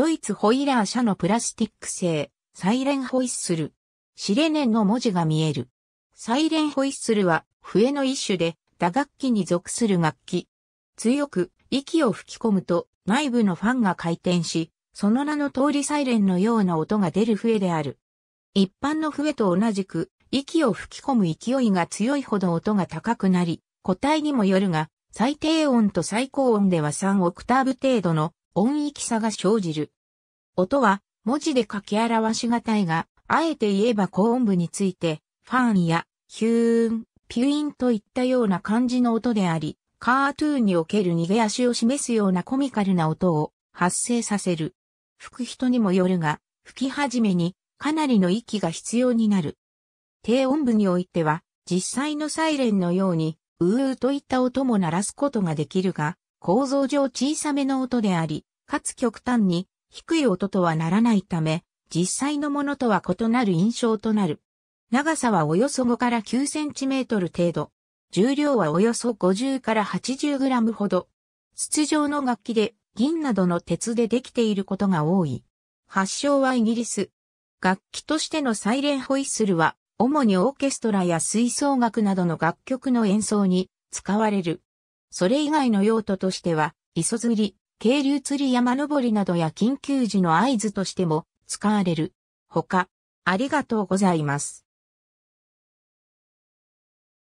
ドイツホイラー社のプラスティック製、サイレンホイッスル。シレネンの文字が見える。サイレンホイッスルは笛の一種で打楽器に属する楽器。強く息を吹き込むと内部のファンが回転し、その名の通りサイレンのような音が出る笛である。一般の笛と同じく息を吹き込む勢いが強いほど音が高くなり、個体にもよるが、最低音と最高音では3オクターブ程度の音域差が生じる。音は文字で書き表しがたいが、あえて言えば高音部について、ファンやヒューン、ピュインといったような感じの音であり、カートゥーンにおける逃げ足を示すようなコミカルな音を発生させる。吹く人にもよるが、吹き始めにかなりの息が必要になる。低音部においては、実際のサイレンのように、うーうといった音も鳴らすことができるが、構造上小さめの音であり、かつ極端に低い音とはならないため、実際のものとは異なる印象となる。長さはおよそ5から9センチメートル程度。重量はおよそ50から80グラムほど。筒状の楽器で銀などの鉄でできていることが多い。発祥はイギリス。楽器としてのサイレンホイッスルは主にオーケストラや吹奏楽などの楽曲の演奏に使われる。それ以外の用途としては、磯釣り、渓流釣り山登りなどや緊急時の合図としても使われる。他、ありがとうございます。